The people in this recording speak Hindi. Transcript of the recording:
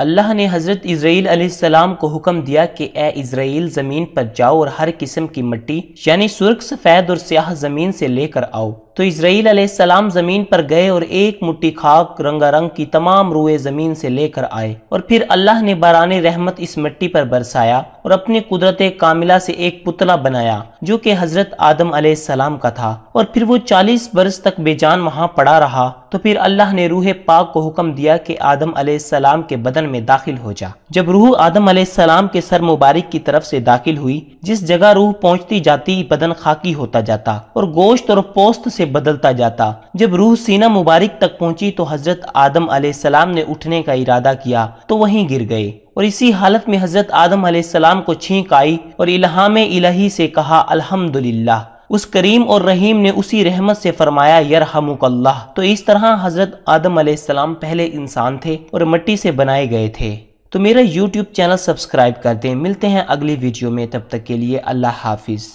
अल्लाह ने हज़रत इसराइल आसमाम को हुक्म दिया कि ए इसराइल ज़मीन पर जाओ और हर किस्म की मिट्टी यानी सुर्ख सफ़ेद और स्याह ज़मीन से लेकर आओ तो इसराइल आसमाम ज़मीन पर गए और एक मुट्ठी खाक रंगारंग की तमाम रूए ज़मीन से लेकर आए और फिर अल्लाह ने बारान रहमत इस मिट्टी पर बरसाया और अपनी कुदरत कामिला से एक पुतला बनाया जो कि हज़रत आदम सलाम का था और फिर वो चालीस बरस तक बेजान वहाँ पड़ा रहा तो फिर अल्लाह ने रूह पाक को हुक्म दिया कि आदम आसमाम के बदन में दाखिल हो जा जब रूह आदम आसमाम के सर मुबारक की तरफ से दाखिल हुई जिस जगह रूह पहुँचती जाती बदन खाकी होता जाता और गोश्त और पोस्त से से बदलता जाता जब रूह सीना मुबारक तक पहुंची तो हजरत आदम सलाम ने उठने का इरादा किया तो वहीं गिर गए और इसी हालत में हजरत आदम सलाम को छींक आई और इल्हाम इलाही से कहा अल्हम्दुलिल्लाह उस करीम और रहीम ने उसी रहमत से फरमाया यरहमुकल्लाह तो इस तरह हजरत आदम सलाम पहले इंसान थे और मट्टी से बनाए गए थे तो मेरा यूट्यूब चैनल सब्सक्राइब कर दें मिलते हैं अगली वीडियो में तब तक के लिए अल्लाह हाफिज़